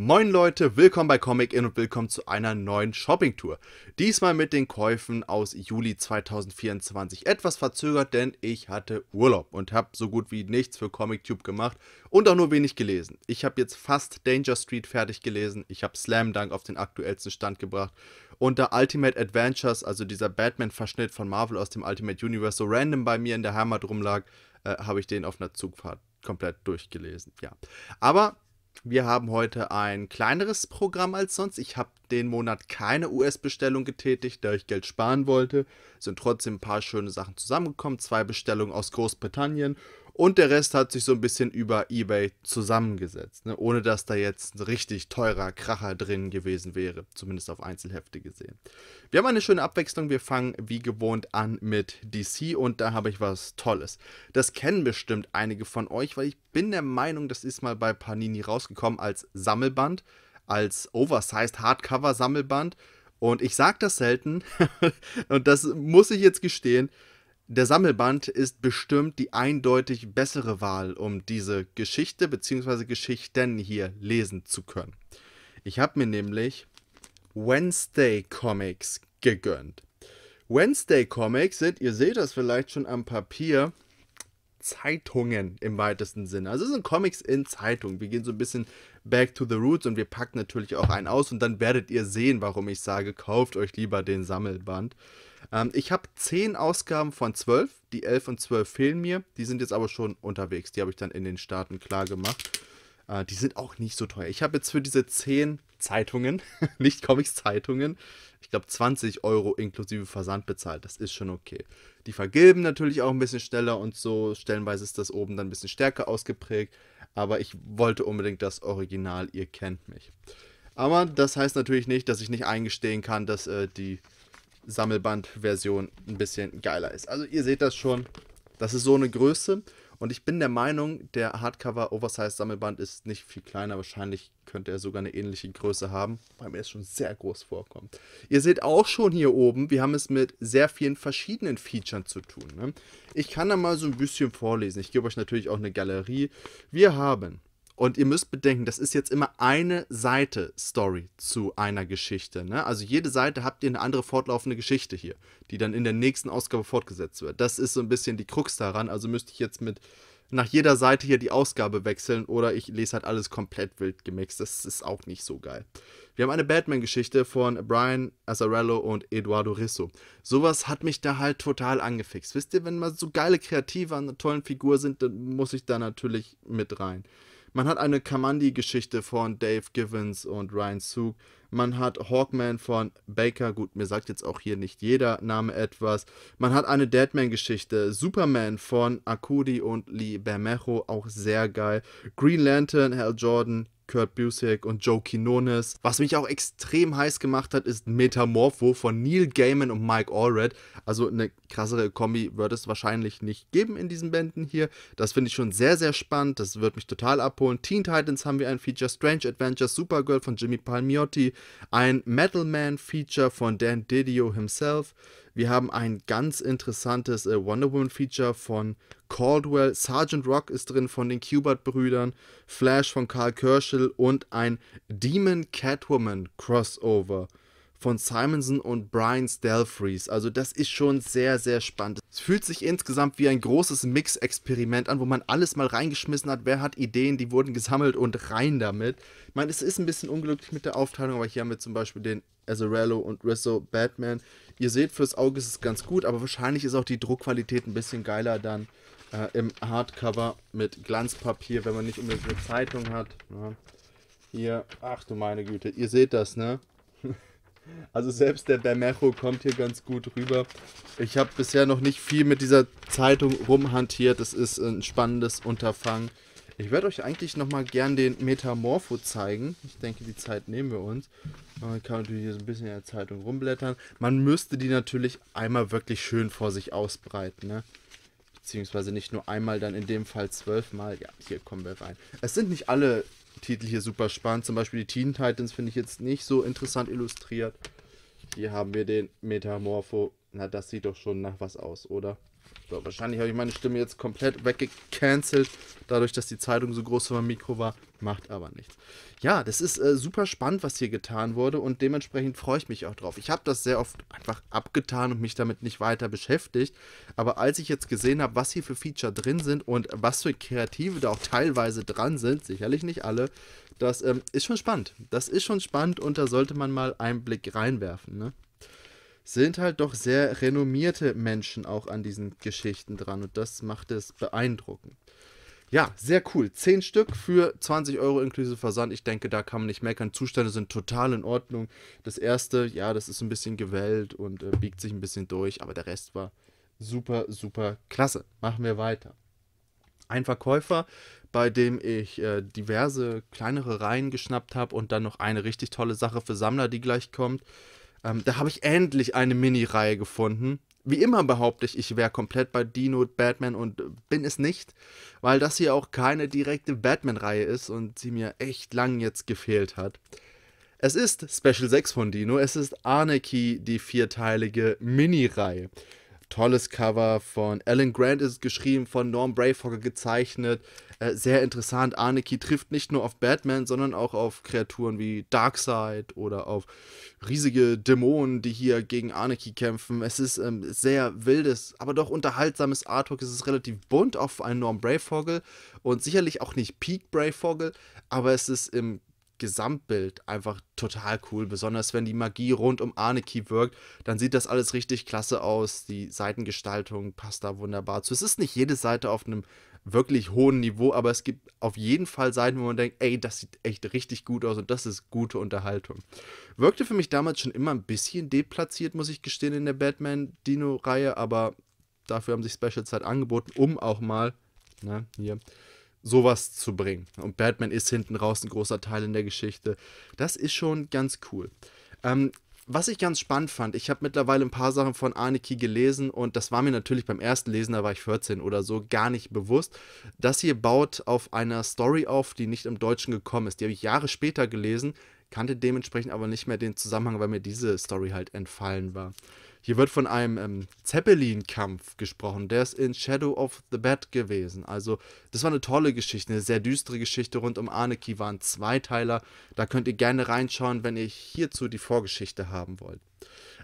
Moin Leute, willkommen bei Comic In und willkommen zu einer neuen Shopping-Tour. Diesmal mit den Käufen aus Juli 2024. Etwas verzögert, denn ich hatte Urlaub und habe so gut wie nichts für Comic Tube gemacht und auch nur wenig gelesen. Ich habe jetzt fast Danger Street fertig gelesen, ich habe Slam Dunk auf den aktuellsten Stand gebracht und da Ultimate Adventures, also dieser Batman-Verschnitt von Marvel aus dem Ultimate Universe, so random bei mir in der Heimat rumlag, äh, habe ich den auf einer Zugfahrt komplett durchgelesen, ja. Aber wir haben heute ein kleineres Programm als sonst. Ich habe den Monat keine US-Bestellung getätigt, da ich Geld sparen wollte. Es Sind trotzdem ein paar schöne Sachen zusammengekommen. Zwei Bestellungen aus Großbritannien und der Rest hat sich so ein bisschen über eBay zusammengesetzt, ne? ohne dass da jetzt ein richtig teurer Kracher drin gewesen wäre, zumindest auf Einzelhefte gesehen. Wir haben eine schöne Abwechslung, wir fangen wie gewohnt an mit DC und da habe ich was Tolles. Das kennen bestimmt einige von euch, weil ich bin der Meinung, das ist mal bei Panini rausgekommen als Sammelband, als Oversized Hardcover Sammelband. Und ich sage das selten, und das muss ich jetzt gestehen, der Sammelband ist bestimmt die eindeutig bessere Wahl, um diese Geschichte bzw. Geschichten hier lesen zu können. Ich habe mir nämlich Wednesday Comics gegönnt. Wednesday Comics sind, ihr seht das vielleicht schon am Papier, Zeitungen im weitesten Sinne. Also es sind Comics in Zeitungen. Wir gehen so ein bisschen Back to the Roots und wir packen natürlich auch einen aus und dann werdet ihr sehen, warum ich sage, kauft euch lieber den Sammelband. Ähm, ich habe 10 Ausgaben von 12, die 11 und 12 fehlen mir, die sind jetzt aber schon unterwegs, die habe ich dann in den Staaten klar gemacht. Äh, die sind auch nicht so teuer. Ich habe jetzt für diese 10 Zeitungen, nicht Comics, Zeitungen, ich glaube 20 Euro inklusive Versand bezahlt. Das ist schon okay. Die vergilben natürlich auch ein bisschen schneller und so. Stellenweise ist das oben dann ein bisschen stärker ausgeprägt aber ich wollte unbedingt das Original, ihr kennt mich. Aber das heißt natürlich nicht, dass ich nicht eingestehen kann, dass äh, die Sammelbandversion ein bisschen geiler ist. Also ihr seht das schon, das ist so eine Größe und ich bin der Meinung, der Hardcover Oversize Sammelband ist nicht viel kleiner. Wahrscheinlich könnte er sogar eine ähnliche Größe haben, weil mir es schon sehr groß vorkommt. Ihr seht auch schon hier oben, wir haben es mit sehr vielen verschiedenen Features zu tun. Ne? Ich kann da mal so ein bisschen vorlesen. Ich gebe euch natürlich auch eine Galerie. Wir haben und ihr müsst bedenken, das ist jetzt immer eine Seite Story zu einer Geschichte. Ne? Also jede Seite habt ihr eine andere fortlaufende Geschichte hier, die dann in der nächsten Ausgabe fortgesetzt wird. Das ist so ein bisschen die Krux daran. Also müsste ich jetzt mit nach jeder Seite hier die Ausgabe wechseln oder ich lese halt alles komplett wild gemixt. Das ist auch nicht so geil. Wir haben eine Batman-Geschichte von Brian Azzarello und Eduardo Risso. Sowas hat mich da halt total angefixt. Wisst ihr, wenn mal so geile Kreative an einer tollen Figur sind, dann muss ich da natürlich mit rein. Man hat eine Kamandi-Geschichte von Dave Givens und Ryan Sug. Man hat Hawkman von Baker, gut, mir sagt jetzt auch hier nicht jeder Name etwas. Man hat eine Deadman-Geschichte, Superman von Akudi und Lee Bermejo, auch sehr geil. Green Lantern, Hal Jordan, Kurt Busiek und Joe Quinones. Was mich auch extrem heiß gemacht hat, ist Metamorpho von Neil Gaiman und Mike Allred. Also eine krassere Kombi wird es wahrscheinlich nicht geben in diesen Bänden hier. Das finde ich schon sehr, sehr spannend. Das wird mich total abholen. Teen Titans haben wir ein Feature, Strange Adventures Supergirl von Jimmy Palmiotti, ein Metal Man Feature von Dan Didio himself. Wir haben ein ganz interessantes äh, Wonder Woman Feature von Caldwell. Sergeant Rock ist drin von den Kubert-Brüdern. Flash von Karl Kerschel und ein Demon Catwoman Crossover von Simonson und Brian Stelfreeze. Also das ist schon sehr, sehr spannend. Es fühlt sich insgesamt wie ein großes Mix-Experiment an, wo man alles mal reingeschmissen hat. Wer hat Ideen, die wurden gesammelt und rein damit. Ich meine, es ist ein bisschen unglücklich mit der Aufteilung, aber hier haben wir zum Beispiel den Azzarello und Rizzo Batman. Ihr seht, fürs Auge ist es ganz gut, aber wahrscheinlich ist auch die Druckqualität ein bisschen geiler dann äh, im Hardcover mit Glanzpapier, wenn man nicht unbedingt eine Zeitung hat. Ja. Hier, ach du meine Güte, ihr seht das, ne? Also selbst der Bermejo kommt hier ganz gut rüber. Ich habe bisher noch nicht viel mit dieser Zeitung rumhantiert. Es ist ein spannendes Unterfangen. Ich werde euch eigentlich nochmal gern den Metamorpho zeigen. Ich denke, die Zeit nehmen wir uns. Man kann natürlich hier so ein bisschen in der Zeitung rumblättern. Man müsste die natürlich einmal wirklich schön vor sich ausbreiten. Ne? Beziehungsweise nicht nur einmal, dann in dem Fall zwölfmal. Ja, hier kommen wir rein. Es sind nicht alle Titel hier super spannend. Zum Beispiel die Teen Titans finde ich jetzt nicht so interessant illustriert. Hier haben wir den Metamorpho. Na, das sieht doch schon nach was aus, oder? So, wahrscheinlich habe ich meine Stimme jetzt komplett weggecancelt, dadurch, dass die Zeitung so groß für mein Mikro war. Macht aber nichts. Ja, das ist äh, super spannend, was hier getan wurde und dementsprechend freue ich mich auch drauf. Ich habe das sehr oft einfach abgetan und mich damit nicht weiter beschäftigt. Aber als ich jetzt gesehen habe, was hier für Feature drin sind und was für Kreative da auch teilweise dran sind, sicherlich nicht alle, das ähm, ist schon spannend. Das ist schon spannend und da sollte man mal einen Blick reinwerfen. Ne? Sind halt doch sehr renommierte Menschen auch an diesen Geschichten dran und das macht es beeindruckend. Ja, sehr cool. Zehn Stück für 20 Euro inklusive Versand. Ich denke, da kann man nicht meckern. Zustände sind total in Ordnung. Das erste, ja, das ist ein bisschen gewellt und äh, biegt sich ein bisschen durch, aber der Rest war super, super klasse. Machen wir weiter. Ein Verkäufer, bei dem ich äh, diverse kleinere Reihen geschnappt habe und dann noch eine richtig tolle Sache für Sammler, die gleich kommt. Ähm, da habe ich endlich eine Mini-Reihe gefunden. Wie immer behaupte ich, ich wäre komplett bei Dino Batman und äh, bin es nicht, weil das hier auch keine direkte Batman-Reihe ist und sie mir echt lang jetzt gefehlt hat. Es ist Special 6 von Dino, es ist Anarchy, die vierteilige Mini-Reihe. Tolles Cover von Alan Grant ist geschrieben, von Norm Brayfogger gezeichnet. Äh, sehr interessant. Arneki trifft nicht nur auf Batman, sondern auch auf Kreaturen wie Darkseid oder auf riesige Dämonen, die hier gegen Arneki kämpfen. Es ist ähm, sehr wildes, aber doch unterhaltsames Artwork. Es ist relativ bunt auf einen Norm Brayfogel und sicherlich auch nicht Peak Brayfogel, aber es ist im Gesamtbild einfach total cool. Besonders wenn die Magie rund um Arneki wirkt, dann sieht das alles richtig klasse aus. Die Seitengestaltung passt da wunderbar zu. Es ist nicht jede Seite auf einem wirklich hohen Niveau, aber es gibt auf jeden Fall Seiten, wo man denkt, ey, das sieht echt richtig gut aus und das ist gute Unterhaltung. Wirkte für mich damals schon immer ein bisschen deplatziert, muss ich gestehen, in der Batman-Dino-Reihe, aber dafür haben sich Special Zeit angeboten, um auch mal, ne, hier, sowas zu bringen. Und Batman ist hinten raus ein großer Teil in der Geschichte. Das ist schon ganz cool. Ähm, was ich ganz spannend fand, ich habe mittlerweile ein paar Sachen von Arneki gelesen und das war mir natürlich beim ersten Lesen, da war ich 14 oder so, gar nicht bewusst. Das hier baut auf einer Story auf, die nicht im Deutschen gekommen ist. Die habe ich Jahre später gelesen, kannte dementsprechend aber nicht mehr den Zusammenhang, weil mir diese Story halt entfallen war. Hier wird von einem ähm, Zeppelin-Kampf gesprochen. Der ist in Shadow of the Bat gewesen. Also, das war eine tolle Geschichte, eine sehr düstere Geschichte rund um Anarchy. War ein Zweiteiler. Da könnt ihr gerne reinschauen, wenn ihr hierzu die Vorgeschichte haben wollt.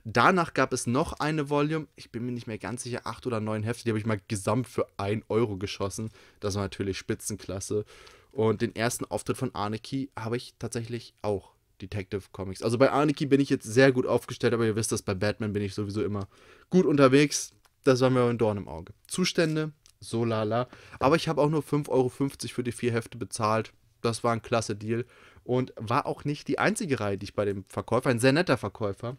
Danach gab es noch eine Volume. Ich bin mir nicht mehr ganz sicher, acht oder neun Hefte. Die habe ich mal gesamt für 1 Euro geschossen. Das war natürlich Spitzenklasse. Und den ersten Auftritt von Anarchy habe ich tatsächlich auch Detective Comics. Also bei Aniki bin ich jetzt sehr gut aufgestellt, aber ihr wisst das, bei Batman bin ich sowieso immer gut unterwegs. Das war mir ein Dorn im Auge. Zustände, so lala. Aber ich habe auch nur 5,50 Euro für die vier Hefte bezahlt. Das war ein klasse Deal. Und war auch nicht die einzige Reihe, die ich bei dem Verkäufer, ein sehr netter Verkäufer,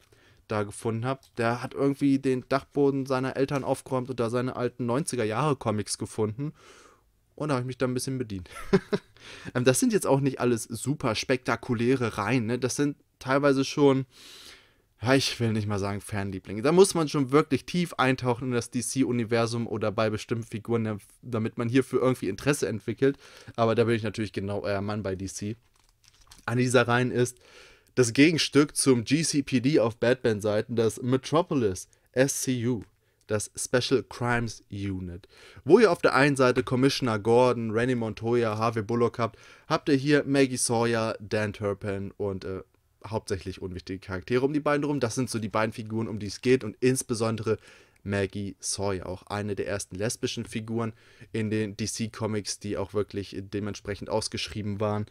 da gefunden habe. Der hat irgendwie den Dachboden seiner Eltern aufgeräumt und da seine alten 90er Jahre Comics gefunden. Und da habe ich mich da ein bisschen bedient. Ähm, das sind jetzt auch nicht alles super spektakuläre Reihen. Ne? Das sind teilweise schon, ja, ich will nicht mal sagen Fernlieblinge. Da muss man schon wirklich tief eintauchen in das DC-Universum oder bei bestimmten Figuren, damit man hierfür irgendwie Interesse entwickelt. Aber da bin ich natürlich genau euer Mann bei DC. An dieser Reihen ist das Gegenstück zum GCPD auf Batman-Seiten, das Metropolis SCU das Special Crimes Unit. Wo ihr auf der einen Seite Commissioner Gordon, Rennie Montoya, Harvey Bullock habt, habt ihr hier Maggie Sawyer, Dan Turpin und äh, hauptsächlich unwichtige Charaktere um die beiden rum. Das sind so die beiden Figuren, um die es geht und insbesondere Maggie Sawyer, auch eine der ersten lesbischen Figuren in den DC Comics, die auch wirklich dementsprechend ausgeschrieben waren.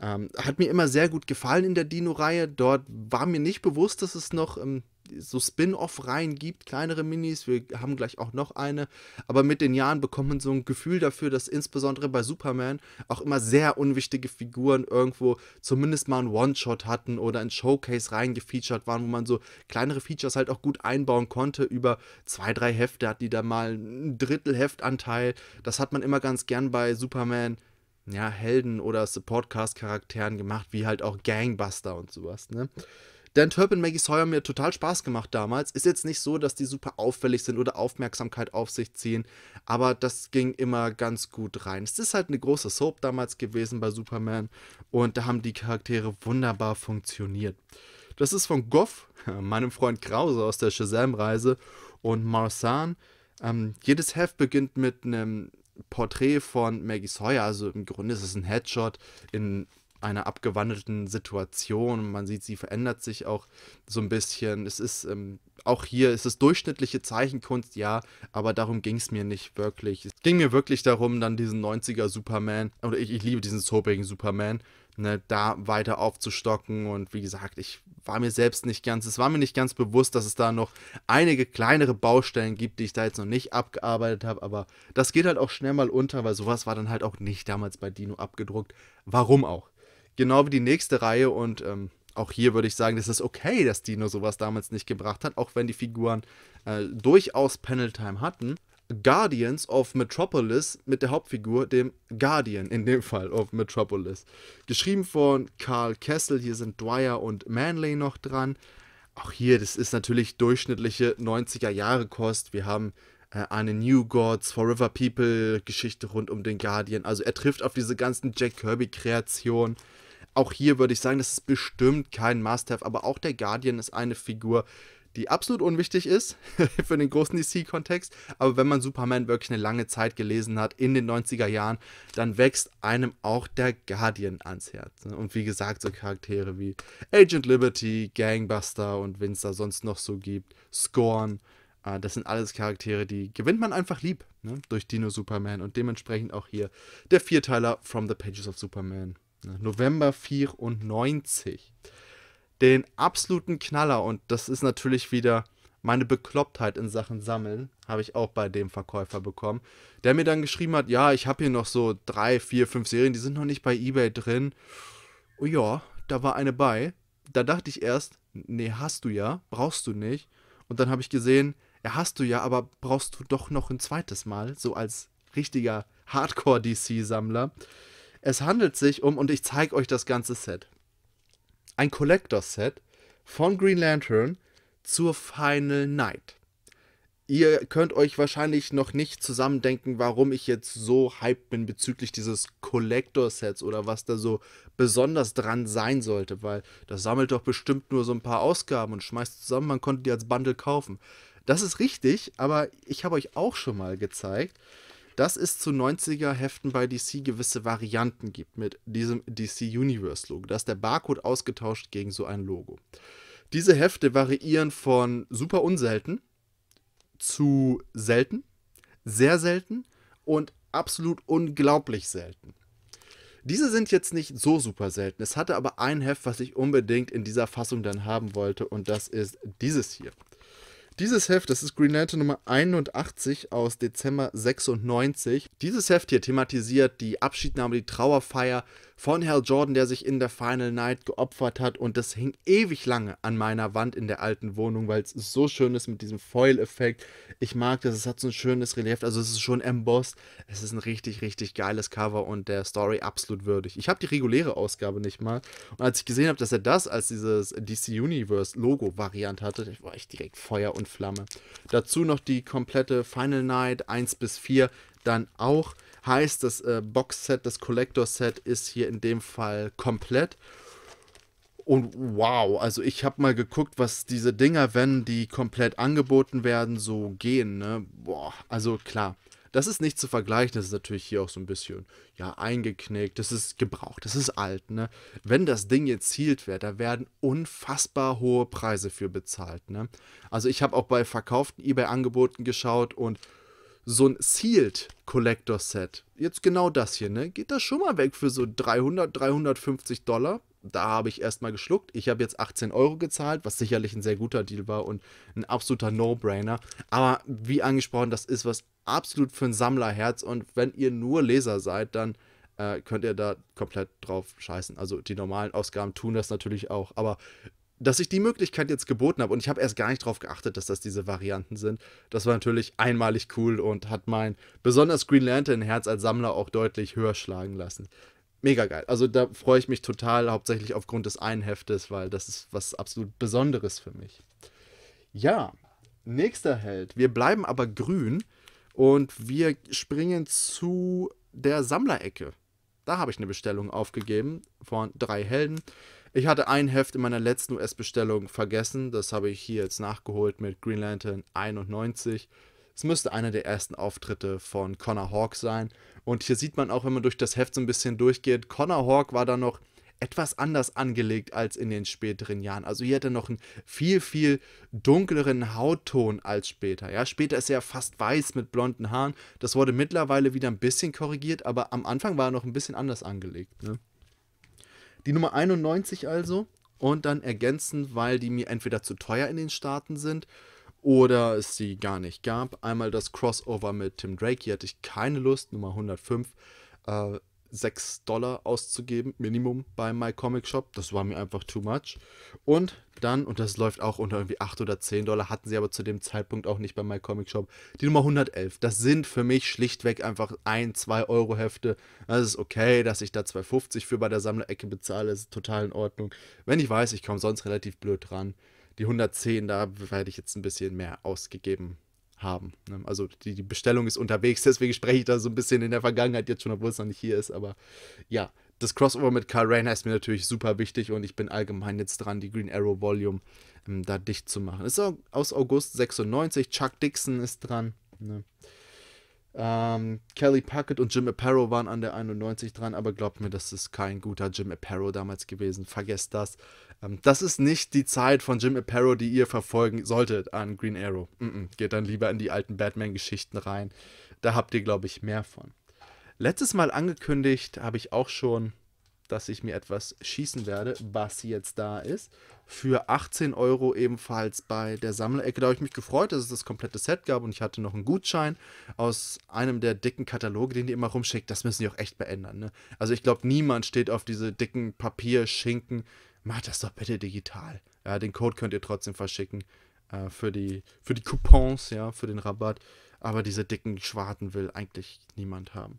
Ähm, hat mir immer sehr gut gefallen in der Dino-Reihe. Dort war mir nicht bewusst, dass es noch ähm, so Spin-off gibt, kleinere Minis. Wir haben gleich auch noch eine. Aber mit den Jahren bekommt man so ein Gefühl dafür, dass insbesondere bei Superman auch immer sehr unwichtige Figuren irgendwo zumindest mal einen One-Shot hatten oder ein Showcase reingefeatured waren, wo man so kleinere Features halt auch gut einbauen konnte. Über zwei, drei Hefte hat die da mal ein Drittel Heftanteil. Das hat man immer ganz gern bei Superman ja, Helden oder Supportcast-Charakteren gemacht, wie halt auch Gangbuster und sowas, ne? Denn Turpin, und Maggie Sawyer haben mir total Spaß gemacht damals. Ist jetzt nicht so, dass die super auffällig sind oder Aufmerksamkeit auf sich ziehen, aber das ging immer ganz gut rein. Es ist halt eine große Soap damals gewesen bei Superman und da haben die Charaktere wunderbar funktioniert. Das ist von Goff, meinem Freund Krause aus der Shazam-Reise und Marsan. Ähm, jedes Heft beginnt mit einem Porträt von Maggie Sawyer, also im Grunde ist es ein Headshot in einer abgewandelten Situation. Man sieht, sie verändert sich auch so ein bisschen. Es ist ähm, auch hier, es ist durchschnittliche Zeichenkunst, ja, aber darum ging es mir nicht wirklich. Es ging mir wirklich darum, dann diesen 90er Superman, oder ich, ich liebe diesen soapigen Superman, Ne, da weiter aufzustocken. Und wie gesagt, ich war mir selbst nicht ganz, es war mir nicht ganz bewusst, dass es da noch einige kleinere Baustellen gibt, die ich da jetzt noch nicht abgearbeitet habe. Aber das geht halt auch schnell mal unter, weil sowas war dann halt auch nicht damals bei Dino abgedruckt. Warum auch? Genau wie die nächste Reihe und ähm, auch hier würde ich sagen, das ist okay, dass Dino sowas damals nicht gebracht hat, auch wenn die Figuren äh, durchaus Panel-Time hatten. Guardians of Metropolis mit der Hauptfigur, dem Guardian in dem Fall of Metropolis. Geschrieben von Carl Kessel, hier sind Dwyer und Manley noch dran. Auch hier, das ist natürlich durchschnittliche 90er Jahre Kost. Wir haben äh, eine New Gods, Forever People Geschichte rund um den Guardian. Also er trifft auf diese ganzen Jack Kirby Kreationen auch hier würde ich sagen, das ist bestimmt kein Must-Have, aber auch der Guardian ist eine Figur, die absolut unwichtig ist für den großen DC-Kontext. Aber wenn man Superman wirklich eine lange Zeit gelesen hat, in den 90er Jahren, dann wächst einem auch der Guardian ans Herz. Ne? Und wie gesagt, so Charaktere wie Agent Liberty, Gangbuster und wenn es da sonst noch so gibt, Scorn, äh, das sind alles Charaktere, die gewinnt man einfach lieb ne? durch Dino Superman und dementsprechend auch hier der Vierteiler From the Pages of Superman. November 94. Den absoluten Knaller, und das ist natürlich wieder meine Beklopptheit in Sachen Sammeln, habe ich auch bei dem Verkäufer bekommen, der mir dann geschrieben hat, ja, ich habe hier noch so drei, vier, fünf Serien, die sind noch nicht bei eBay drin. Oh ja, da war eine bei. Da dachte ich erst, nee, hast du ja, brauchst du nicht. Und dann habe ich gesehen, ja, hast du ja, aber brauchst du doch noch ein zweites Mal, so als richtiger Hardcore-DC-Sammler. Es handelt sich um, und ich zeige euch das ganze Set. Ein Collector-Set von Green Lantern zur Final Night. Ihr könnt euch wahrscheinlich noch nicht zusammendenken, warum ich jetzt so hyped bin bezüglich dieses Collector-Sets oder was da so besonders dran sein sollte, weil das sammelt doch bestimmt nur so ein paar Ausgaben und schmeißt zusammen, man konnte die als Bundle kaufen. Das ist richtig, aber ich habe euch auch schon mal gezeigt, dass es zu 90er-Heften bei DC gewisse Varianten gibt mit diesem DC Universe-Logo. Da ist der Barcode ausgetauscht gegen so ein Logo. Diese Hefte variieren von super unselten zu selten, sehr selten und absolut unglaublich selten. Diese sind jetzt nicht so super selten. Es hatte aber ein Heft, was ich unbedingt in dieser Fassung dann haben wollte und das ist dieses hier. Dieses Heft, das ist Green Lantern Nummer 81 aus Dezember 96. Dieses Heft hier thematisiert die Abschiednahme, die Trauerfeier von Hal Jordan, der sich in der Final Night geopfert hat. Und das hing ewig lange an meiner Wand in der alten Wohnung, weil es so schön ist mit diesem Foil-Effekt. Ich mag das, es hat so ein schönes Relief. Also es ist schon embossed. Es ist ein richtig, richtig geiles Cover und der Story absolut würdig. Ich habe die reguläre Ausgabe nicht mal. Und als ich gesehen habe, dass er das als dieses DC Universe Logo-Variant hatte, war ich direkt Feuer und Flamme. Dazu noch die komplette Final Night 1 bis 4 dann auch. Heißt, das äh, Boxset, das Collector-Set ist hier in dem Fall komplett. Und wow, also ich habe mal geguckt, was diese Dinger, wenn die komplett angeboten werden, so gehen. Ne? Boah, also klar, das ist nicht zu vergleichen. Das ist natürlich hier auch so ein bisschen, ja, eingeknickt. Das ist gebraucht, das ist alt. Ne? Wenn das Ding jetzt zielt wäre, da werden unfassbar hohe Preise für bezahlt. Ne? Also ich habe auch bei verkauften eBay-Angeboten geschaut und so ein Sealed Collector Set, jetzt genau das hier, ne, geht das schon mal weg für so 300, 350 Dollar. Da habe ich erstmal geschluckt. Ich habe jetzt 18 Euro gezahlt, was sicherlich ein sehr guter Deal war und ein absoluter No-Brainer. Aber wie angesprochen, das ist was absolut für ein Sammlerherz. Und wenn ihr nur Leser seid, dann äh, könnt ihr da komplett drauf scheißen. Also die normalen Ausgaben tun das natürlich auch, aber dass ich die Möglichkeit jetzt geboten habe und ich habe erst gar nicht darauf geachtet, dass das diese Varianten sind. Das war natürlich einmalig cool und hat mein besonders Green Lantern Herz als Sammler auch deutlich höher schlagen lassen. Mega geil. Also da freue ich mich total, hauptsächlich aufgrund des einen Heftes, weil das ist was absolut Besonderes für mich. Ja, nächster Held. Wir bleiben aber grün und wir springen zu der Sammlerecke. Da habe ich eine Bestellung aufgegeben von drei Helden. Ich hatte ein Heft in meiner letzten US-Bestellung vergessen. Das habe ich hier jetzt nachgeholt mit Green Lantern 91. Es müsste einer der ersten Auftritte von Connor Hawk sein. Und hier sieht man auch, wenn man durch das Heft so ein bisschen durchgeht, Connor Hawk war da noch etwas anders angelegt als in den späteren Jahren. Also hier hat er noch einen viel, viel dunkleren Hautton als später. Ja, später ist er ja fast weiß mit blonden Haaren. Das wurde mittlerweile wieder ein bisschen korrigiert, aber am Anfang war er noch ein bisschen anders angelegt. Ne? Die Nummer 91 also und dann ergänzen, weil die mir entweder zu teuer in den Staaten sind oder es sie gar nicht gab. Einmal das Crossover mit Tim Drake, hier hatte ich keine Lust, Nummer 105. Äh, 6 Dollar auszugeben, Minimum bei My Comic Shop. Das war mir einfach too much. Und dann, und das läuft auch unter irgendwie 8 oder 10 Dollar, hatten sie aber zu dem Zeitpunkt auch nicht bei My Comic Shop, die Nummer 111. Das sind für mich schlichtweg einfach 1, 2 Euro Hefte. Das ist okay, dass ich da 2,50 für bei der Sammlerecke bezahle, ist total in Ordnung. Wenn ich weiß, ich komme sonst relativ blöd dran. Die 110, da werde ich jetzt ein bisschen mehr ausgegeben haben. Ne? Also die, die Bestellung ist unterwegs, deswegen spreche ich da so ein bisschen in der Vergangenheit jetzt schon, obwohl es noch nicht hier ist. Aber ja, das Crossover mit Kyle Rayner ist mir natürlich super wichtig und ich bin allgemein jetzt dran, die Green Arrow Volume ähm, da dicht zu machen. Ist auch aus August 96, Chuck Dixon ist dran. Ne? Ähm, Kelly Puckett und Jim Aparo waren an der 91 dran, aber glaubt mir, das ist kein guter Jim Aparo damals gewesen. Vergesst das. Ähm, das ist nicht die Zeit von Jim Aparo, die ihr verfolgen solltet an Green Arrow. Mm -mm. Geht dann lieber in die alten Batman-Geschichten rein. Da habt ihr, glaube ich, mehr von. Letztes Mal angekündigt habe ich auch schon dass ich mir etwas schießen werde, was jetzt da ist. Für 18 Euro ebenfalls bei der Sammlerecke. Da habe ich mich gefreut, dass es das komplette Set gab und ich hatte noch einen Gutschein aus einem der dicken Kataloge, den die immer rumschickt. Das müssen die auch echt beändern. Ne? Also ich glaube, niemand steht auf diese dicken Papierschinken. Macht das doch bitte digital. Ja, den Code könnt ihr trotzdem verschicken äh, für, die, für die Coupons, ja, für den Rabatt. Aber diese dicken Schwarten will eigentlich niemand haben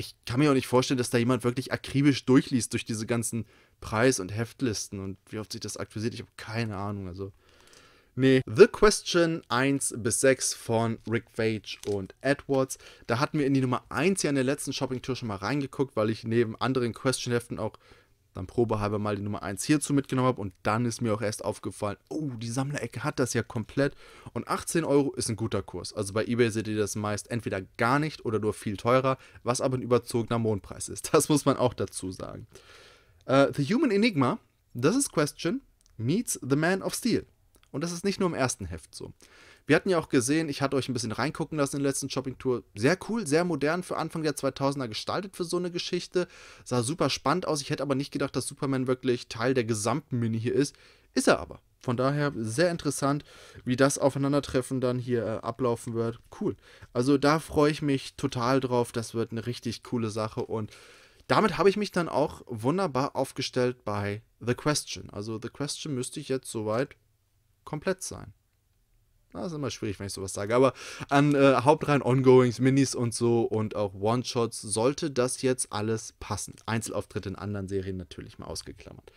ich kann mir auch nicht vorstellen, dass da jemand wirklich akribisch durchliest durch diese ganzen Preis- und Heftlisten und wie oft sich das aktualisiert. Ich habe keine Ahnung. Also, Nee. The Question 1 bis 6 von Rick Vage und Edwards. Da hatten wir in die Nummer 1 ja in der letzten Shopping-Tour schon mal reingeguckt, weil ich neben anderen Question-Heften auch dann probehalber mal die Nummer 1 hierzu mitgenommen habe und dann ist mir auch erst aufgefallen, oh, die Sammlerecke hat das ja komplett und 18 Euro ist ein guter Kurs. Also bei eBay seht ihr das meist entweder gar nicht oder nur viel teurer, was aber ein überzogener Mondpreis ist. Das muss man auch dazu sagen. Uh, the Human Enigma, das ist Question, meets The Man of Steel. Und das ist nicht nur im ersten Heft so. Wir hatten ja auch gesehen, ich hatte euch ein bisschen reingucken lassen in der letzten Shopping-Tour. Sehr cool, sehr modern für Anfang der 2000er gestaltet für so eine Geschichte. Sah super spannend aus. Ich hätte aber nicht gedacht, dass Superman wirklich Teil der gesamten Mini hier ist. Ist er aber. Von daher sehr interessant, wie das Aufeinandertreffen dann hier äh, ablaufen wird. Cool. Also da freue ich mich total drauf. Das wird eine richtig coole Sache und damit habe ich mich dann auch wunderbar aufgestellt bei The Question. Also The Question müsste ich jetzt soweit komplett sein. Das ist immer schwierig, wenn ich sowas sage. Aber an äh, Hauptreihen, Ongoings, Minis und so und auch One-Shots sollte das jetzt alles passen. Einzelauftritte in anderen Serien natürlich mal ausgeklammert.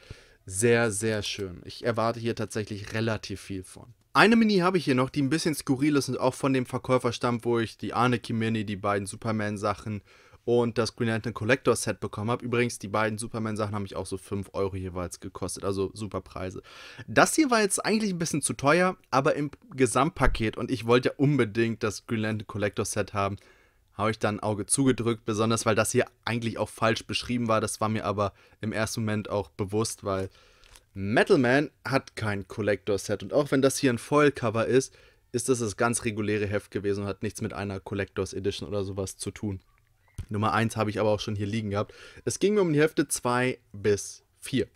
Sehr, sehr schön. Ich erwarte hier tatsächlich relativ viel von. Eine Mini habe ich hier noch, die ein bisschen skurril ist und auch von dem Verkäufer stammt, wo ich die Arne Mini, die beiden Superman-Sachen und das Green Lantern Collector Set bekommen habe. Übrigens, die beiden Superman-Sachen haben mich auch so 5 Euro jeweils gekostet, also super Preise. Das hier war jetzt eigentlich ein bisschen zu teuer, aber im Gesamtpaket und ich wollte ja unbedingt das Green Lantern Collector Set haben, habe ich dann ein Auge zugedrückt, besonders weil das hier eigentlich auch falsch beschrieben war. Das war mir aber im ersten Moment auch bewusst, weil Metal Man hat kein Collector Set und auch wenn das hier ein Foil Cover ist, ist das das ganz reguläre Heft gewesen und hat nichts mit einer Collectors Edition oder sowas zu tun. Nummer 1 habe ich aber auch schon hier liegen gehabt. Es ging mir um die Hefte 2 bis 4.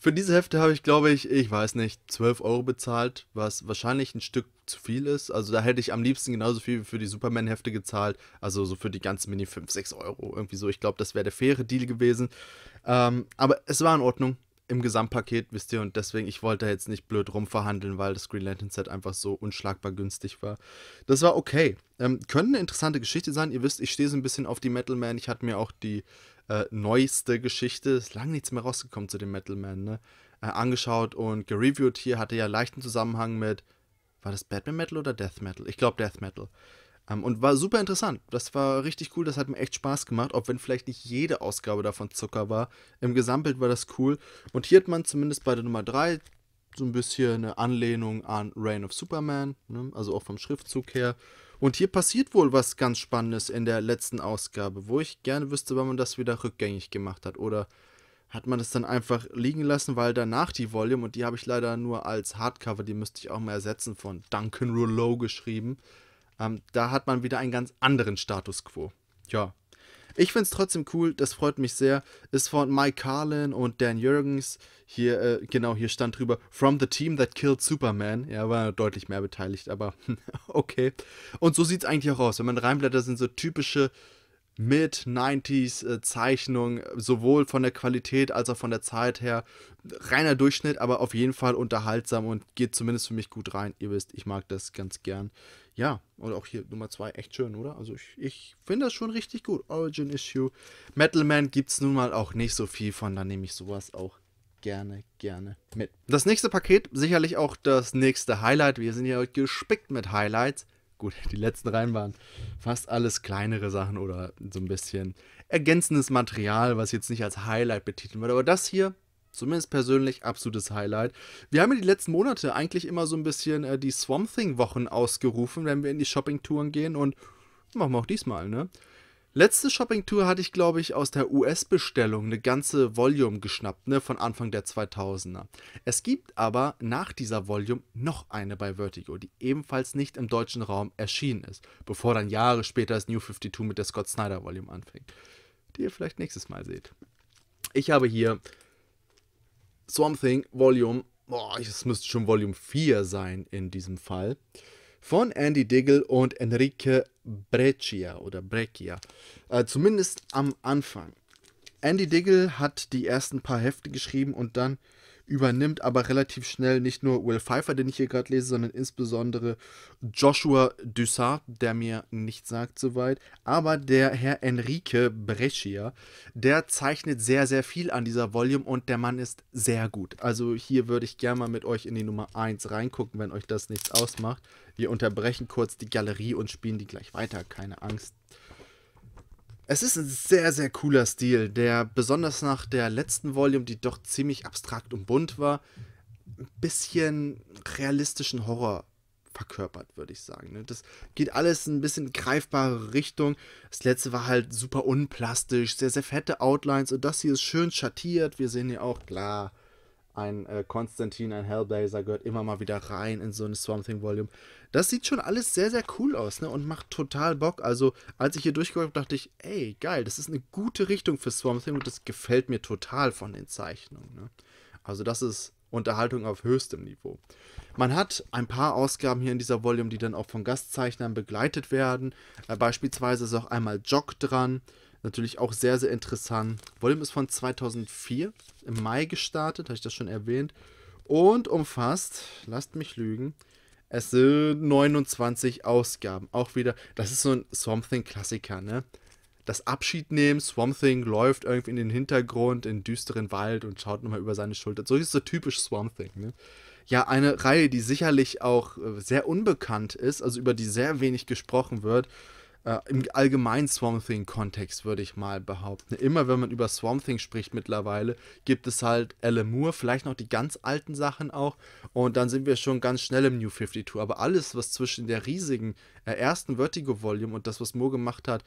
Für diese Hefte habe ich, glaube ich, ich weiß nicht, 12 Euro bezahlt, was wahrscheinlich ein Stück zu viel ist. Also da hätte ich am liebsten genauso viel wie für die Superman-Hefte gezahlt. Also so für die ganzen Mini 5, 6 Euro irgendwie so. Ich glaube, das wäre der faire Deal gewesen. Ähm, aber es war in Ordnung im Gesamtpaket, wisst ihr, und deswegen, ich wollte jetzt nicht blöd rumverhandeln, weil das Green Lantern Set einfach so unschlagbar günstig war. Das war okay. Ähm, könnte eine interessante Geschichte sein. Ihr wisst, ich stehe so ein bisschen auf die Metal Man. Ich hatte mir auch die äh, neueste Geschichte, ist lange nichts mehr rausgekommen zu dem Metal Man, ne? Äh, angeschaut und gereviewt hier, hatte ja leichten Zusammenhang mit, war das Batman Metal oder Death Metal? Ich glaube Death Metal. Ähm, und war super interessant. Das war richtig cool, das hat mir echt Spaß gemacht, auch wenn vielleicht nicht jede Ausgabe davon Zucker war. Im Gesamtbild war das cool. Und hier hat man zumindest bei der Nummer 3 so ein bisschen eine Anlehnung an Reign of Superman, ne? also auch vom Schriftzug her. Und hier passiert wohl was ganz Spannendes in der letzten Ausgabe, wo ich gerne wüsste, wann man das wieder rückgängig gemacht hat. Oder hat man das dann einfach liegen lassen, weil danach die Volume, und die habe ich leider nur als Hardcover, die müsste ich auch mal ersetzen, von Duncan Rouleau geschrieben. Ähm, da hat man wieder einen ganz anderen Status quo. Ja. Ich finde es trotzdem cool, das freut mich sehr. Ist von Mike Carlin und Dan Jürgens. Hier, äh, genau, hier stand drüber: From the team that killed Superman. Ja, war deutlich mehr beteiligt, aber okay. Und so sieht es eigentlich auch aus. Wenn man reinblättert, sind so typische mid 90 s zeichnungen äh, sowohl von der Qualität als auch von der Zeit her. Reiner Durchschnitt, aber auf jeden Fall unterhaltsam und geht zumindest für mich gut rein. Ihr wisst, ich mag das ganz gern ja, und auch hier Nummer 2, echt schön, oder? Also ich, ich finde das schon richtig gut. Origin Issue. Metal Man gibt es nun mal auch nicht so viel von, da nehme ich sowas auch gerne, gerne mit. Das nächste Paket, sicherlich auch das nächste Highlight. Wir sind ja gespickt mit Highlights. Gut, die letzten Reihen waren fast alles kleinere Sachen oder so ein bisschen ergänzendes Material, was jetzt nicht als Highlight betiteln wird. Aber das hier zumindest persönlich absolutes Highlight. Wir haben ja die letzten Monate eigentlich immer so ein bisschen äh, die Swamp Thing-Wochen ausgerufen, wenn wir in die Shopping-Touren gehen und machen wir auch diesmal, ne? Letzte Shopping-Tour hatte ich, glaube ich, aus der US-Bestellung eine ganze Volume geschnappt, ne, von Anfang der 2000er. Es gibt aber nach dieser Volume noch eine bei Vertigo, die ebenfalls nicht im deutschen Raum erschienen ist, bevor dann Jahre später das New 52 mit der Scott Snyder Volume anfängt, die ihr vielleicht nächstes Mal seht. Ich habe hier Something Volume, boah, es müsste schon Volume 4 sein in diesem Fall, von Andy Diggle und Enrique Breccia oder Breccia, äh, zumindest am Anfang. Andy Diggle hat die ersten paar Hefte geschrieben und dann übernimmt aber relativ schnell nicht nur Will Pfeiffer, den ich hier gerade lese, sondern insbesondere Joshua Dussart, der mir nichts sagt soweit, aber der Herr Enrique Brescia, der zeichnet sehr, sehr viel an dieser Volume und der Mann ist sehr gut. Also hier würde ich gerne mal mit euch in die Nummer 1 reingucken, wenn euch das nichts ausmacht. Wir unterbrechen kurz die Galerie und spielen die gleich weiter, keine Angst. Es ist ein sehr, sehr cooler Stil, der besonders nach der letzten Volume, die doch ziemlich abstrakt und bunt war, ein bisschen realistischen Horror verkörpert, würde ich sagen. Ne? Das geht alles ein bisschen greifbare Richtung. Das letzte war halt super unplastisch, sehr, sehr fette Outlines und das hier ist schön schattiert. Wir sehen hier auch, klar, ein äh, Konstantin, ein Hellblazer gehört immer mal wieder rein in so eine Swamp Thing Volume das sieht schon alles sehr, sehr cool aus, ne? Und macht total Bock. Also, als ich hier durchgeguckt habe, dachte ich, ey, geil, das ist eine gute Richtung für Swarm Thing und das gefällt mir total von den Zeichnungen, ne? Also, das ist Unterhaltung auf höchstem Niveau. Man hat ein paar Ausgaben hier in dieser Volume, die dann auch von Gastzeichnern begleitet werden. Äh, beispielsweise ist auch einmal Jock dran. Natürlich auch sehr, sehr interessant. Volume ist von 2004, im Mai gestartet, habe ich das schon erwähnt. Und umfasst, lasst mich lügen, es sind 29 Ausgaben. Auch wieder, das ist so ein Swamp Thing-Klassiker, ne? Das Abschiednehmen, Swamp Thing läuft irgendwie in den Hintergrund, in düsteren Wald und schaut nochmal über seine Schulter. So ist so typisch Swamp Thing, ne? Ja, eine Reihe, die sicherlich auch äh, sehr unbekannt ist, also über die sehr wenig gesprochen wird äh, im allgemeinen Swamp Thing-Kontext, würde ich mal behaupten. Immer wenn man über Swamp Thing spricht mittlerweile, gibt es halt Alan Moore, vielleicht noch die ganz alten Sachen auch. Und dann sind wir schon ganz schnell im New 52. Aber alles, was zwischen der riesigen äh, ersten Vertigo-Volume und das, was Moore gemacht hat,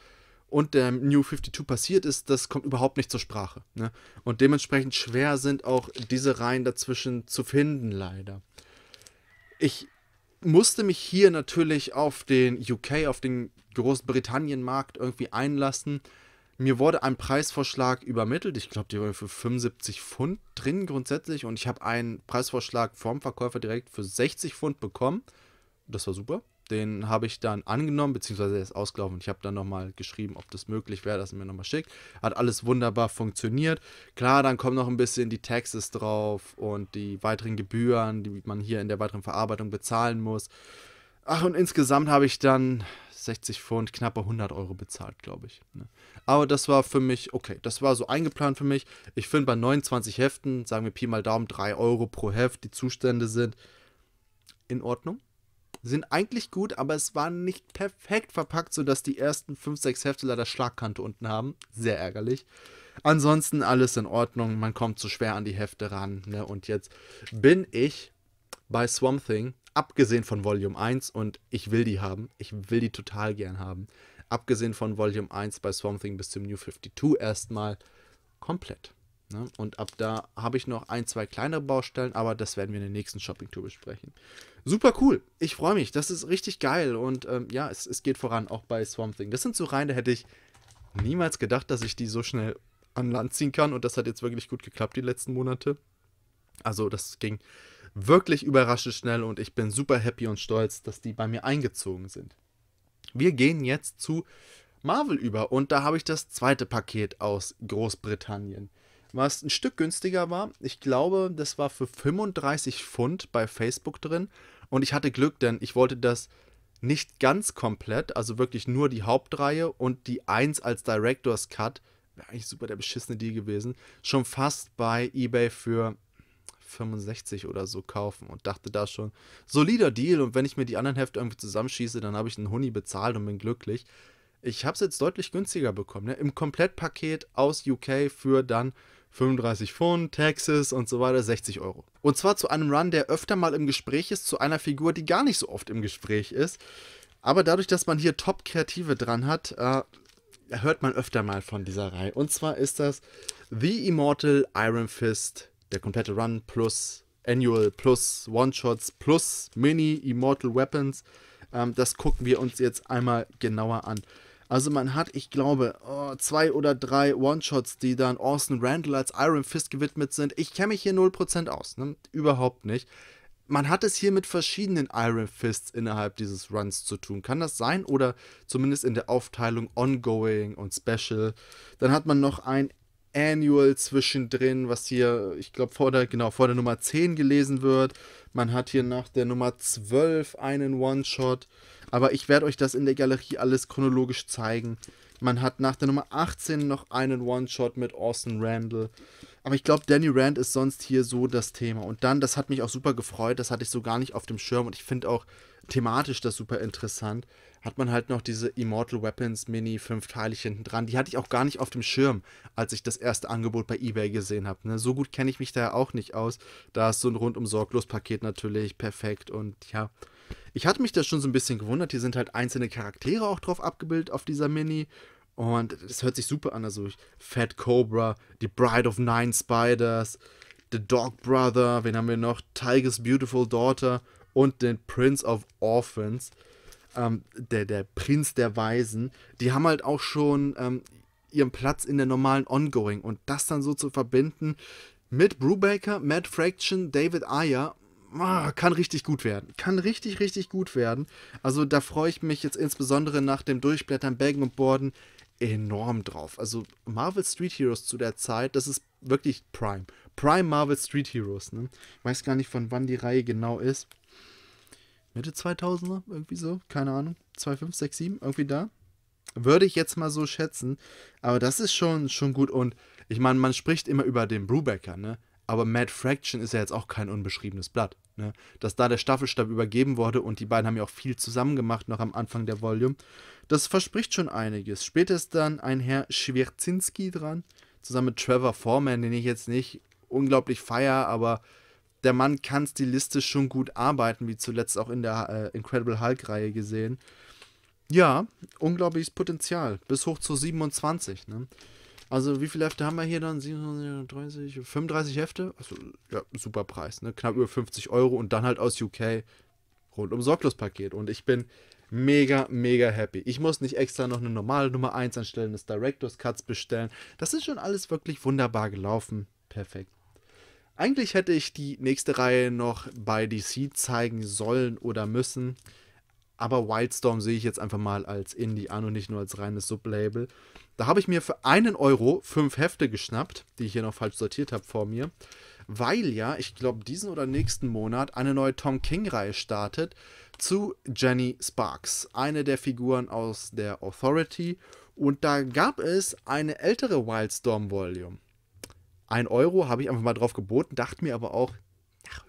und der New 52 passiert ist, das kommt überhaupt nicht zur Sprache. Ne? Und dementsprechend schwer sind auch diese Reihen dazwischen zu finden, leider. Ich musste mich hier natürlich auf den UK, auf den Großbritannien-Markt irgendwie einlassen. Mir wurde ein Preisvorschlag übermittelt. Ich glaube, die war für 75 Pfund drin grundsätzlich. Und ich habe einen Preisvorschlag vom Verkäufer direkt für 60 Pfund bekommen. Das war super. Den habe ich dann angenommen, beziehungsweise er ist ausgelaufen. Ich habe dann nochmal geschrieben, ob das möglich wäre, dass er mir nochmal schickt. Hat alles wunderbar funktioniert. Klar, dann kommen noch ein bisschen die Taxes drauf und die weiteren Gebühren, die man hier in der weiteren Verarbeitung bezahlen muss. Ach, und insgesamt habe ich dann 60 Pfund, knappe 100 Euro bezahlt, glaube ich. Ne? Aber das war für mich, okay, das war so eingeplant für mich. Ich finde bei 29 Heften, sagen wir Pi mal Daumen, 3 Euro pro Heft, die Zustände sind in Ordnung sind eigentlich gut, aber es war nicht perfekt verpackt, sodass die ersten 5, 6 Hefte leider Schlagkante unten haben. Sehr ärgerlich. Ansonsten alles in Ordnung, man kommt zu schwer an die Hefte ran. Ne? Und jetzt bin ich bei Swamp Thing, abgesehen von Volume 1 und ich will die haben, ich will die total gern haben. Abgesehen von Volume 1 bei Swamp Thing bis zum New 52 erstmal komplett. Ne? Und ab da habe ich noch ein, zwei kleinere Baustellen, aber das werden wir in der nächsten Shopping-Tour besprechen. Super cool. Ich freue mich. Das ist richtig geil. Und ähm, ja, es, es geht voran, auch bei Swamp Thing. Das sind so rein, da hätte ich niemals gedacht, dass ich die so schnell an Land ziehen kann. Und das hat jetzt wirklich gut geklappt die letzten Monate. Also das ging wirklich überraschend schnell und ich bin super happy und stolz, dass die bei mir eingezogen sind. Wir gehen jetzt zu Marvel über und da habe ich das zweite Paket aus Großbritannien was ein Stück günstiger war. Ich glaube, das war für 35 Pfund bei Facebook drin. Und ich hatte Glück, denn ich wollte das nicht ganz komplett, also wirklich nur die Hauptreihe und die 1 als Director's Cut, wäre eigentlich super der beschissene Deal gewesen, schon fast bei eBay für 65 oder so kaufen und dachte da schon, solider Deal und wenn ich mir die anderen Hefte irgendwie zusammenschieße, dann habe ich einen Huni bezahlt und bin glücklich. Ich habe es jetzt deutlich günstiger bekommen, ne? im Komplettpaket aus UK für dann 35 Pfund, Taxes und so weiter, 60 Euro. Und zwar zu einem Run, der öfter mal im Gespräch ist, zu einer Figur, die gar nicht so oft im Gespräch ist. Aber dadurch, dass man hier Top-Kreative dran hat, äh, hört man öfter mal von dieser Reihe. Und zwar ist das The Immortal Iron Fist, der komplette Run plus Annual plus One-Shots plus Mini Immortal Weapons. Ähm, das gucken wir uns jetzt einmal genauer an. Also man hat, ich glaube, oh, zwei oder drei One-Shots, die dann Orson Randall als Iron Fist gewidmet sind. Ich kenne mich hier 0% aus, ne? überhaupt nicht. Man hat es hier mit verschiedenen Iron Fists innerhalb dieses Runs zu tun. Kann das sein? Oder zumindest in der Aufteilung Ongoing und Special. Dann hat man noch ein Annual zwischendrin, was hier, ich glaube, vor genau, vor der Nummer 10 gelesen wird. Man hat hier nach der Nummer 12 einen One-Shot. Aber ich werde euch das in der Galerie alles chronologisch zeigen. Man hat nach der Nummer 18 noch einen One-Shot mit Austin Randall. Aber ich glaube, Danny Rand ist sonst hier so das Thema. Und dann, das hat mich auch super gefreut, das hatte ich so gar nicht auf dem Schirm und ich finde auch thematisch das super interessant, hat man halt noch diese Immortal Weapons Mini 5 Teile hinten dran. Die hatte ich auch gar nicht auf dem Schirm, als ich das erste Angebot bei eBay gesehen habe. Ne, so gut kenne ich mich da auch nicht aus. Da ist so ein rundum sorglos Paket natürlich perfekt und ja, ich hatte mich da schon so ein bisschen gewundert. Hier sind halt einzelne Charaktere auch drauf abgebildet auf dieser Mini. Und das hört sich super an. Also Fat Cobra, die Bride of Nine Spiders, The Dog Brother, wen haben wir noch? Tiger's Beautiful Daughter und den Prince of Orphans. Ähm, der, der Prinz der Weisen. Die haben halt auch schon ähm, ihren Platz in der normalen Ongoing. Und das dann so zu verbinden mit Brubaker, Matt Fraction, David Ayer Ah, kann richtig gut werden. Kann richtig, richtig gut werden. Also da freue ich mich jetzt insbesondere nach dem Durchblättern, Baggen und Borden enorm drauf. Also Marvel Street Heroes zu der Zeit, das ist wirklich Prime. Prime Marvel Street Heroes. Ne? Ich weiß gar nicht, von wann die Reihe genau ist. Mitte 2000er, irgendwie so, keine Ahnung. 2, 5, 6, 7, irgendwie da. Würde ich jetzt mal so schätzen. Aber das ist schon, schon gut. Und ich meine, man spricht immer über den Brubaker, ne? aber Mad Fraction ist ja jetzt auch kein unbeschriebenes Blatt. Ne? Dass da der Staffelstab übergeben wurde und die beiden haben ja auch viel zusammen gemacht, noch am Anfang der Volume. Das verspricht schon einiges. Später ist dann ein Herr Schwierzinski dran, zusammen mit Trevor Foreman, den ich jetzt nicht unglaublich feier, aber der Mann kann stilistisch schon gut arbeiten, wie zuletzt auch in der äh, Incredible Hulk-Reihe gesehen. Ja, unglaubliches Potenzial. Bis hoch zu 27. Ne? Also wie viele Hefte haben wir hier dann? 37, 35 Hefte? Also ja, super Preis, ne? Knapp über 50 Euro und dann halt aus UK rundum sorglos Paket. Und ich bin mega, mega happy. Ich muss nicht extra noch eine normale Nummer 1 anstellen, das Directors Cuts bestellen. Das ist schon alles wirklich wunderbar gelaufen. Perfekt. Eigentlich hätte ich die nächste Reihe noch bei DC zeigen sollen oder müssen. Aber Wildstorm sehe ich jetzt einfach mal als Indie an und nicht nur als reines Sublabel. Da habe ich mir für einen Euro fünf Hefte geschnappt, die ich hier noch falsch sortiert habe vor mir, weil ja, ich glaube, diesen oder nächsten Monat eine neue Tom King-Reihe startet zu Jenny Sparks, eine der Figuren aus der Authority. Und da gab es eine ältere Wildstorm-Volume. Ein Euro habe ich einfach mal drauf geboten, dachte mir aber auch,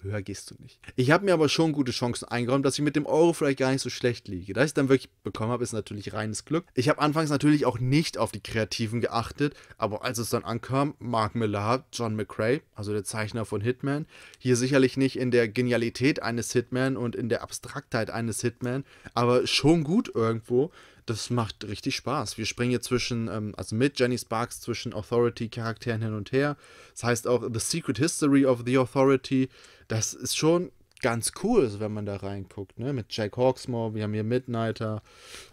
höher gehst du nicht. Ich habe mir aber schon gute Chancen eingeräumt, dass ich mit dem Euro vielleicht gar nicht so schlecht liege. Dass ich es dann wirklich bekommen habe, ist natürlich reines Glück. Ich habe anfangs natürlich auch nicht auf die Kreativen geachtet, aber als es dann ankam, Mark Millar, John McRae, also der Zeichner von Hitman, hier sicherlich nicht in der Genialität eines Hitman und in der Abstraktheit eines Hitman, aber schon gut irgendwo das macht richtig Spaß. Wir springen hier zwischen, ähm, also mit Jenny Sparks zwischen Authority-Charakteren hin und her. Das heißt auch The Secret History of the Authority das ist schon ganz cool, wenn man da reinguckt, ne? Mit Jack Hawksmore, wir haben hier Midnighter,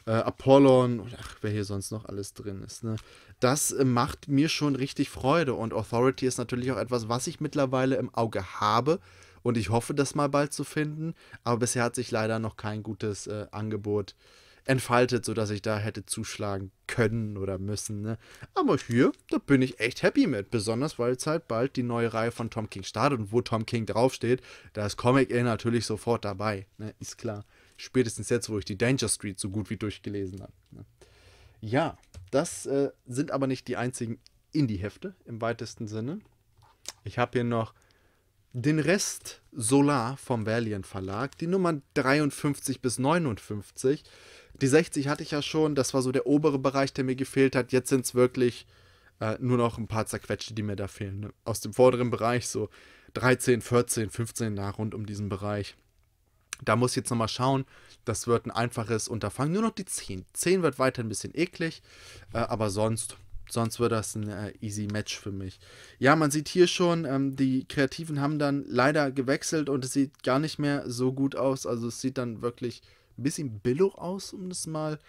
äh, Apollon, ach, wer hier sonst noch alles drin ist, ne? Das äh, macht mir schon richtig Freude und Authority ist natürlich auch etwas, was ich mittlerweile im Auge habe und ich hoffe, das mal bald zu finden, aber bisher hat sich leider noch kein gutes äh, Angebot äh, entfaltet, sodass ich da hätte zuschlagen können oder müssen. Ne? Aber hier, da bin ich echt happy mit. Besonders, weil es halt bald die neue Reihe von Tom King startet und wo Tom King draufsteht, da ist Comic Air natürlich sofort dabei. Ne? Ist klar. Spätestens jetzt, wo ich die Danger Street so gut wie durchgelesen habe. Ne? Ja, das äh, sind aber nicht die einzigen Indie-Hefte im weitesten Sinne. Ich habe hier noch den Rest Solar vom Valiant Verlag, die Nummern 53 bis 59. Die 60 hatte ich ja schon, das war so der obere Bereich, der mir gefehlt hat. Jetzt sind es wirklich äh, nur noch ein paar zerquetschte, die mir da fehlen. Ne? Aus dem vorderen Bereich so 13, 14, 15 nach rund um diesen Bereich. Da muss ich jetzt nochmal schauen. Das wird ein einfaches Unterfangen. Nur noch die 10. 10 wird weiter ein bisschen eklig, äh, aber sonst sonst wird das ein äh, easy Match für mich. Ja, man sieht hier schon, ähm, die Kreativen haben dann leider gewechselt und es sieht gar nicht mehr so gut aus. Also es sieht dann wirklich ein bisschen billig aus, um das mal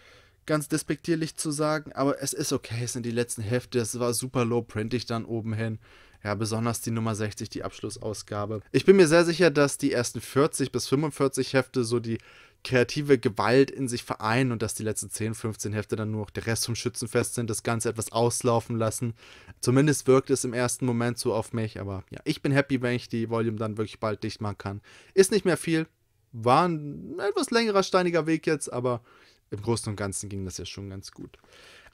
ganz despektierlich zu sagen, aber es ist okay, es sind die letzten Hefte, es war super low-printig dann oben hin. Ja, besonders die Nummer 60, die Abschlussausgabe. Ich bin mir sehr sicher, dass die ersten 40 bis 45 Hefte so die kreative Gewalt in sich vereinen und dass die letzten 10, 15 Hefte dann nur noch der Rest vom Schützenfest sind, das Ganze etwas auslaufen lassen. Zumindest wirkt es im ersten Moment so auf mich, aber ja, ich bin happy, wenn ich die Volume dann wirklich bald dicht machen kann. Ist nicht mehr viel, war ein etwas längerer steiniger Weg jetzt, aber im Großen und Ganzen ging das ja schon ganz gut.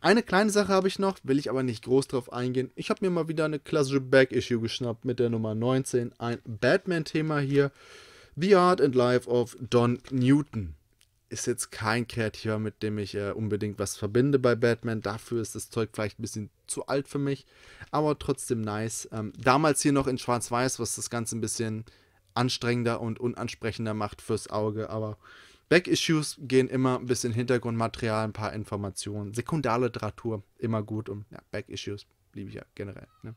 Eine kleine Sache habe ich noch, will ich aber nicht groß drauf eingehen. Ich habe mir mal wieder eine klassische Back-Issue geschnappt mit der Nummer 19. Ein Batman-Thema hier. The Art and Life of Don Newton. Ist jetzt kein Kreativer, mit dem ich äh, unbedingt was verbinde bei Batman. Dafür ist das Zeug vielleicht ein bisschen zu alt für mich, aber trotzdem nice. Ähm, damals hier noch in Schwarz-Weiß, was das Ganze ein bisschen anstrengender und unansprechender macht fürs Auge. Aber Back-Issues gehen immer ein bisschen Hintergrundmaterial, ein paar Informationen. Sekundarliteratur immer gut und ja, Back-Issues liebe ich ja generell. Ne?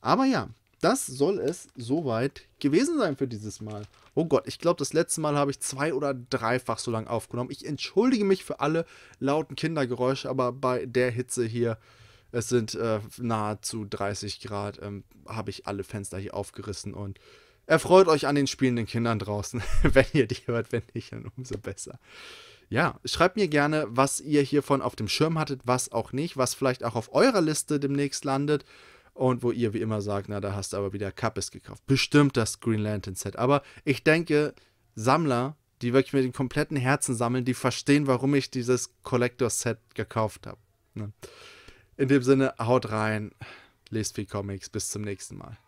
Aber ja, das soll es soweit gewesen sein für dieses Mal. Oh Gott, ich glaube, das letzte Mal habe ich zwei oder dreifach so lang aufgenommen. Ich entschuldige mich für alle lauten Kindergeräusche, aber bei der Hitze hier, es sind äh, nahezu 30 Grad, ähm, habe ich alle Fenster hier aufgerissen und erfreut euch an den spielenden Kindern draußen. wenn ihr die hört, wenn nicht, dann umso besser. Ja, schreibt mir gerne, was ihr hiervon auf dem Schirm hattet, was auch nicht, was vielleicht auch auf eurer Liste demnächst landet und wo ihr wie immer sagt, na, da hast du aber wieder Kappes gekauft. Bestimmt das Green Lantern Set. Aber ich denke, Sammler, die wirklich mit dem kompletten Herzen sammeln, die verstehen, warum ich dieses Collector Set gekauft habe. Ne? In dem Sinne, haut rein, lest viel Comics, bis zum nächsten Mal.